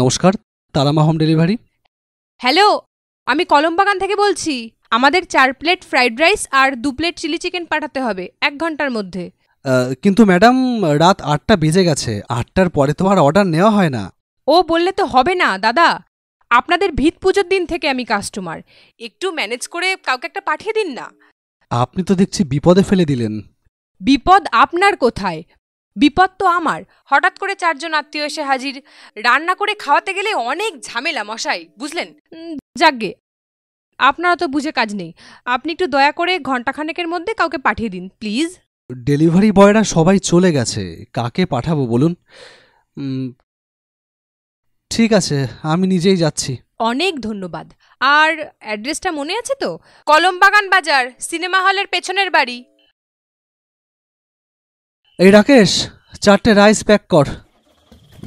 নমস্কার Tara Maa home delivery hello আমি কলমবাগান থেকে বলছি আমাদের চার প্লেট ফ্রাইড রাইস আর দু প্লেট চিলি চিকেন পাঠাতে হবে এক ঘন্টার মধ্যে কিন্তু ম্যাডাম রাত আটটা বেজে গেছে আটটার পরে তো আর অর্ডার নেওয়া হয় না ও বললে তো হবে না দাদা আপনাদের ভিত পুজোর দিন থেকে আমি কাস্টমার একটু ম্যানেজ করে কাউকে একটা পাঠিয়ে দিন না আপনি তো দেখছি বিপদে ফেলে দিলেন বিপদ আপনার কোথায় বিপদ তো আমার হঠাৎ করে চারজন আত্মীয় এসে হাজির রান্না করে খাওয়াতে গেলে অনেক ঝামেলা মশাই বুঝলেন যাকগে আপনারা তো বুঝে কাজ নেই আপনি একটু দয়া করে ঘন্টাখানেকের মধ্যে কাউকে পাঠিয়ে দিন প্লিজ ডেলিভারি বয়রা সবাই চলে গেছে কাকে পাঠাবো বলুন ঠিক আছে আমি নিজেই যাচ্ছি অনেক ধন্যবাদ আর অ্যাড্রেসটা মনে আছে তো কলমবাগান বাজার সিনেমা হলের পেছনের বাড়ি এই রাকেশ চারটে রাইস প্যাক কর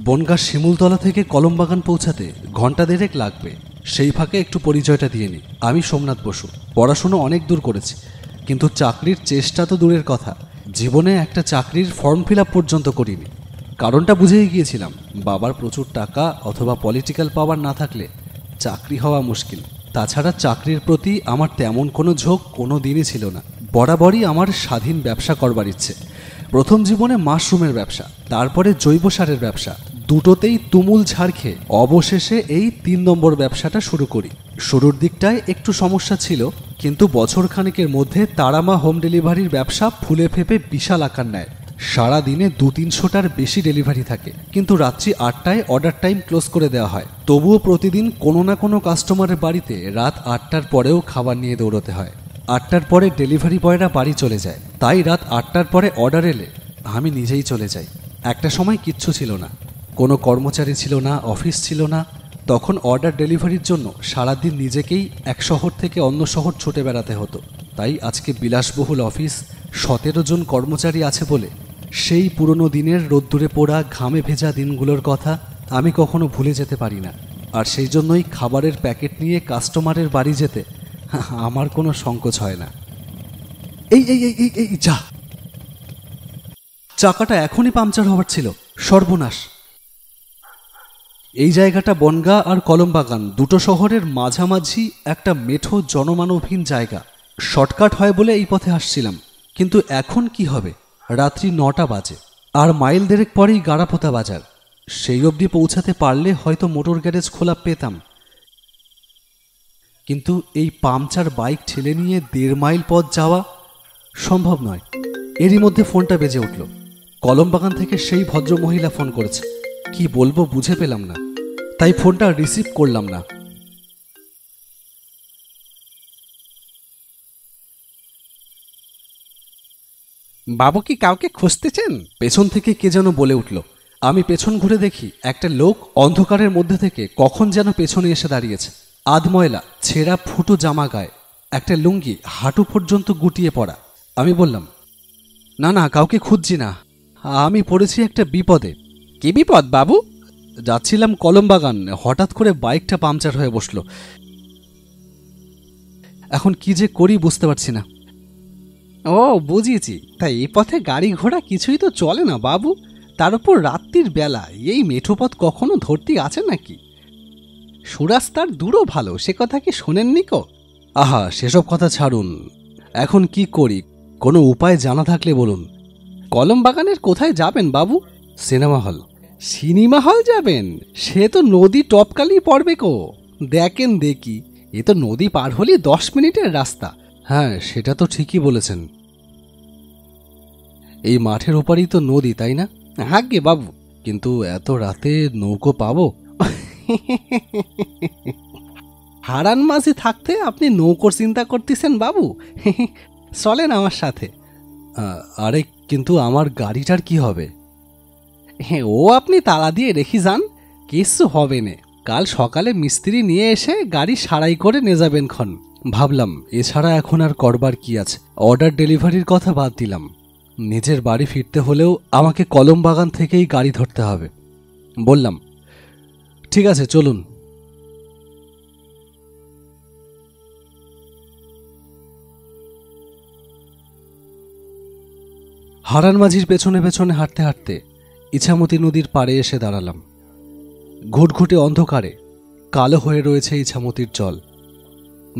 বনগা শিমুলতলা থেকে কলমবাগান পৌঁছাতে ঘন্টা দেড়েক লাগবে সেই ফাঁকে একটু পরিচয়টা দিয়ে নি আমি সোমনাথ বসু পড়াশুনো অনেক দূর করেছি কিন্তু চাকরির চেষ্টা তো দূরের কথা জীবনে একটা চাকরির ফর্ম ফিল পর্যন্ত করিনি কারণটা বুঝেই গিয়েছিলাম বাবার প্রচুর টাকা অথবা পলিটিক্যাল পাওয়ার না থাকলে চাকরি হওয়া মুশকিল তাছাড়া চাকরির প্রতি আমার তেমন কোনো ঝোঁক কোনো দিনই ছিল না বরাবরই আমার স্বাধীন ব্যবসা করবার ইচ্ছে প্রথম জীবনে মাশরুমের ব্যবসা তারপরে জৈব সারের ব্যবসা দুটোতেই তুমুল ঝাড় খেয়ে অবশেষে এই তিন নম্বর ব্যবসাটা শুরু করি শুরুর দিকটায় একটু সমস্যা ছিল কিন্তু বছর খানেকের মধ্যে তারামা হোম ডেলিভারির ব্যবসা ফুলে ফেপে বিশাল আকার নেয় সারা দিনে দু তিনশোটার বেশি ডেলিভারি থাকে কিন্তু রাত্রি আটটায় অর্ডার টাইম ক্লোজ করে দেওয়া হয় তবুও প্রতিদিন কোনো না কোনো কাস্টমারের বাড়িতে রাত আটটার পরেও খাবার নিয়ে দৌড়তে হয় আটটার পরে ডেলিভারি বয়রা বাড়ি চলে যায় তাই রাত আটটার পরে অর্ডার এলে আমি নিজেই চলে যাই একটা সময় কিচ্ছু ছিল না কোনো কর্মচারী ছিল না অফিস ছিল না তখন অর্ডার ডেলিভারির জন্য সারাদিন নিজেকেই এক শহর থেকে অন্য শহর ছুটে বেড়াতে হতো তাই আজকে বিলাসবহুল অফিস সতেরো জন কর্মচারী আছে বলে সেই পুরনো দিনের রোদ্দুরে পোড়া ঘামে ভেজা দিনগুলোর কথা আমি কখনো ভুলে যেতে পারি না আর সেই জন্যই খাবারের প্যাকেট নিয়ে কাস্টমারের বাড়ি যেতে আমার কোনো সংকোচ হয় না এই এই এই এই যা চাকাটা এখনই পাংচার হওয়ার ছিল সর্বনাশ এই জায়গাটা বনগা আর কলমবাগান দুটো শহরের মাঝামাঝি একটা মেঠো জনমানবহীন জায়গা শর্টকাট হয় বলে এই পথে আসছিলাম কিন্তু এখন কি হবে রাত্রি নটা বাজে আর মাইল দেড়েক পরেই গাড়াপোতা বাজার সেই অবধি পৌঁছাতে পারলে হয়তো মোটর গ্যারেজ খোলা পেতাম কিন্তু এই পামচার বাইক ঠেলে নিয়ে দেড় মাইল পথ যাওয়া সম্ভব নয় এরই মধ্যে ফোনটা বেজে উঠল কলম বাগান থেকে সেই ভদ্রমহিলা ফোন করেছে কি বলবো বুঝে পেলাম না তাই ফোনটা রিসিভ করলাম না বাবু কি কাউকে খুঁজতেছেন পেছন থেকে কে যেন বলে উঠল আমি পেছন ঘুরে দেখি একটা লোক অন্ধকারের মধ্যে থেকে কখন যেন পেছনে এসে দাঁড়িয়েছে আধময়লা ছেঁড়া ফুটো জামা গায়ে একটা লুঙ্গি হাঁটু পর্যন্ত গুটিয়ে পড়া আমি বললাম না না কাউকে খুঁজছি না আমি পড়েছি একটা বিপদে কি বিপদ বাবু যাচ্ছিলাম কলমবাগান হঠাৎ করে বাইকটা পাংচার হয়ে বসলো এখন কি যে করি বুঝতে পারছি না ও বুঝিয়েছি তাই এই পথে গাড়ি ঘোড়া কিছুই তো চলে না বাবু তার উপর রাত্রির বেলা এই মেঠোপথ কখনো ধরতি আছে নাকি সুরাজ তার দূরও ভালো সে কথা কি শোনেননি কো আহা সেসব কথা ছাড়ুন এখন কি করি কোনো উপায় জানা থাকলে বলুন কলম বাগানের কোথায় যাবেন বাবু সিনেমা হল সিনেমা হল যাবেন সে তো নদী টপকালি পড়বে কো দেখেন দেখি এ তো নদী পার হলে দশ মিনিটের রাস্তা হ্যাঁ সেটা তো ঠিকই বলেছেন এই মাঠের ওপারই তো নদী তাই না হাগে বাবু কিন্তু এত রাতে নৌকো পাবো হারান মাঝে থাকতে আপনি নৌকোর চিন্তা করতেছেন বাবু চলেন আমার সাথে আরে কিন্তু আমার গাড়িটার কি হবে হ্যাঁ ও আপনি তালা দিয়ে রেখে যান কিচ্ছু হবে না কাল সকালে মিস্ত্রি নিয়ে এসে গাড়ি সারাই করে নিয়ে যাবেন ক্ষণ ভাবলাম এছাড়া এখন আর করবার কি আছে অর্ডার ডেলিভারির কথা বাদ দিলাম নিজের বাড়ি ফিরতে হলেও আমাকে কলম বাগান থেকেই গাড়ি ধরতে হবে বললাম ঠিক আছে চলুন হারান মাঝির পেছনে পেছনে হাঁটতে হাঁটতে ইছামতি নদীর পাড়ে এসে দাঁড়ালাম ঘুটঘুটে অন্ধকারে কালো হয়ে রয়েছে ইছামতির জল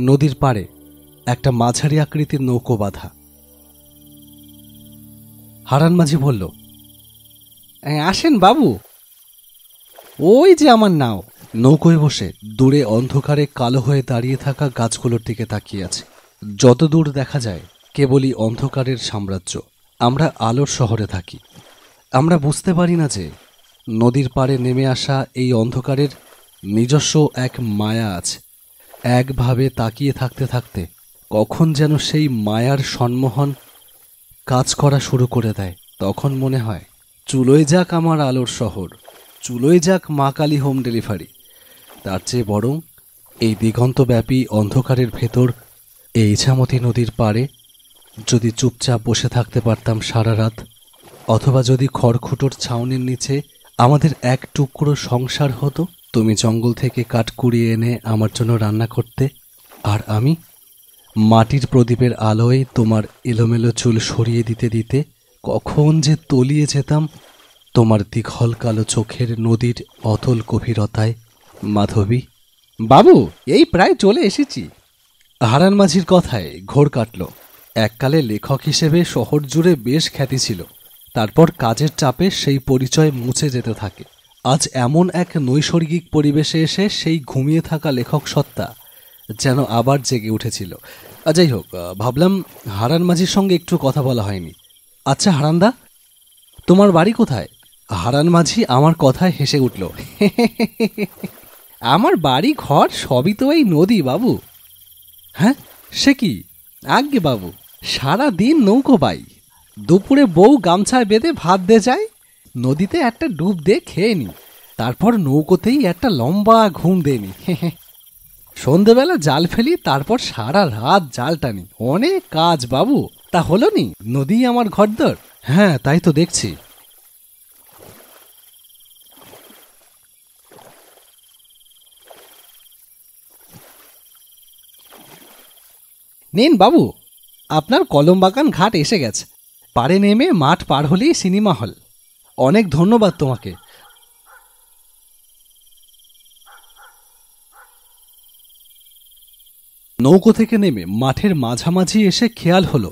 নদীর পাড়ে একটা মাঝারি আকৃতির নৌকো বাঁধা হারান মাঝি বলল আসেন বাবু ওই যে আমার নাও নৌকোয় বসে দূরে অন্ধকারে কালো হয়ে দাঁড়িয়ে থাকা গাছগুলোর দিকে তাকিয়ে আছে যতদূর দেখা যায় কেবলই অন্ধকারের সাম্রাজ্য আমরা আলোর শহরে থাকি আমরা বুঝতে পারি না যে নদীর পাড়ে নেমে আসা এই অন্ধকারের নিজস্ব এক মায়া আছে একভাবে তাকিয়ে থাকতে থাকতে কখন যেন সেই মায়ার সম্মোহন কাজ করা শুরু করে দেয় তখন মনে হয় চুলোয় যাক আমার আলোর শহর চুলোয় যাক মা কালী হোম ডেলিভারি তার চেয়ে বরং এই দিগন্তব্যাপী অন্ধকারের ভেতর এই ইছামতি নদীর পাড়ে যদি চুপচাপ বসে থাকতে পারতাম সারা রাত অথবা যদি খড়খুটোর ছাউনির নিচে আমাদের এক টুকরো সংসার হতো তুমি জঙ্গল থেকে কাঠ কুড়িয়ে এনে আমার জন্য রান্না করতে আর আমি মাটির প্রদীপের আলোয় তোমার এলোমেলো চুল সরিয়ে দিতে দিতে কখন যে তলিয়ে যেতাম তোমার দীঘল কালো চোখের নদীর অতল গভীরতায় মাধবী বাবু এই প্রায় চলে এসেছি হারান মাঝির কথায় ঘোর কাটল এককালে লেখক হিসেবে শহর জুড়ে বেশ খ্যাতি ছিল তারপর কাজের চাপে সেই পরিচয় মুছে যেতে থাকে আজ এমন এক নৈসর্গিক পরিবেশে এসে সেই ঘুমিয়ে থাকা লেখক সত্তা যেন আবার জেগে উঠেছিল যাই হোক ভাবলাম হারান মাঝির সঙ্গে একটু কথা বলা হয়নি আচ্ছা হারান্দা তোমার বাড়ি কোথায় হারান মাঝি আমার কথায় হেসে উঠল আমার বাড়ি ঘর সবই তো এই নদী বাবু হ্যাঁ সে কি আজ্ঞে বাবু সারা দিন নৌকো বাই দুপুরে বউ গামছায় বেঁধে ভাত দিয়ে যায় নদীতে একটা ডুব দিয়ে খেয়ে নি তারপর নৌকোতেই একটা লম্বা ঘুম দে নি সন্ধেবেলা জাল ফেলি তারপর সারা রাত জাল টানি অনেক কাজ বাবু তা হলো নি নদী আমার ঘরদর হ্যাঁ তাই তো দেখছি নিন বাবু আপনার কলমবাগান ঘাট এসে গেছে পারে নেমে মাঠ পার হলেই সিনেমা হল অনেক ধন্যবাদ তোমাকে নৌকো থেকে নেমে মাঠের মাঝামাঝি এসে খেয়াল হলো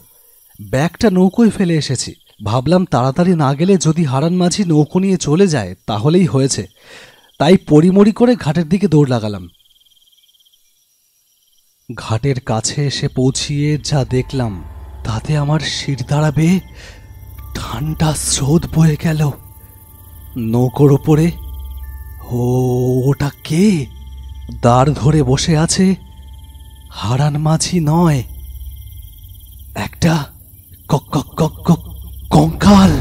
ব্যাগটা নৌকোয় ফেলে এসেছি ভাবলাম তাড়াতাড়ি না গেলে যদি হারান মাঝি নৌকো নিয়ে চলে যায় তাহলেই হয়েছে তাই পরিমরি করে ঘাটের দিকে দৌড় লাগালাম ঘাটের কাছে এসে পৌঁছিয়ে যা দেখলাম তাতে আমার শির দাঁড়াবে ঠান্ডা স্রোত বয়ে গেল নৌকোর ওপরে ও ওটা কে দাঁড় ধরে বসে আছে হারান মাঝি নয় একটা কঙ্কাল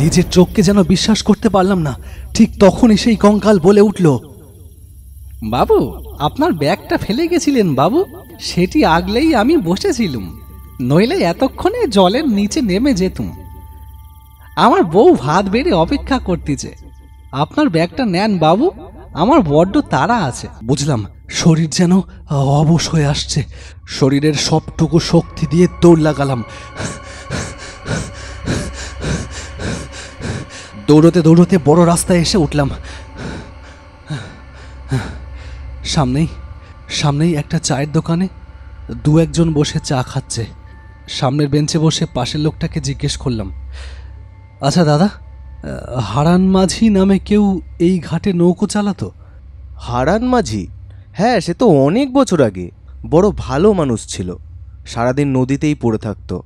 নিজের চোখকে যেন বিশ্বাস করতে পারলাম না ঠিক তখনই সেই কঙ্কাল বলে উঠল বাবু আপনার ব্যাগটা ফেলে গেছিলেন বাবু সেটি আগলেই আমি বসেছিলুম নইলে এতক্ষণে জলের নিচে নেমে যেতুম আমার বউ ভাত বেড়ে অপেক্ষা করতেছে আপনার ব্যাগটা নেন বাবু আমার বড্ড তারা আছে বুঝলাম শরীর যেন অবশ হয়ে আসছে শরীরের সবটুকু শক্তি দিয়ে দৌড় লাগালাম দৌড়তে দৌড়তে বড় রাস্তায় এসে উঠলাম সামনেই সামনেই একটা চায়ের দোকানে দু একজন বসে চা খাচ্ছে সামনের বেঞ্চে বসে পাশের লোকটাকে জিজ্ঞেস করলাম আচ্ছা দাদা হারান মাঝি নামে কেউ এই ঘাটে নৌকো চালাতো হারান মাঝি হ্যাঁ সে তো অনেক বছর আগে বড় ভালো মানুষ ছিল সারাদিন নদীতেই পড়ে থাকতো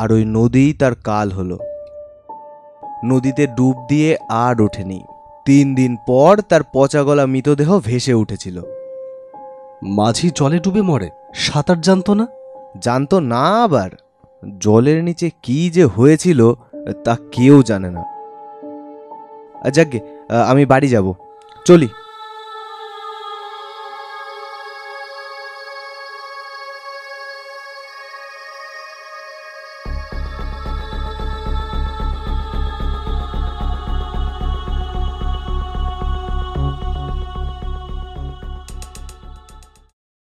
আর ওই নদীই তার কাল হলো নদীতে ডুব দিয়ে আর ওঠেনি তিন দিন পর তার পচা গলা মৃতদেহ ভেসে উঠেছিল মাঝি জলে ডুবে মরে সাঁতার জানতো না জানতো না আবার জলের নিচে কি যে হয়েছিল তা কেউ জানে না যাকে আমি বাড়ি যাব চলি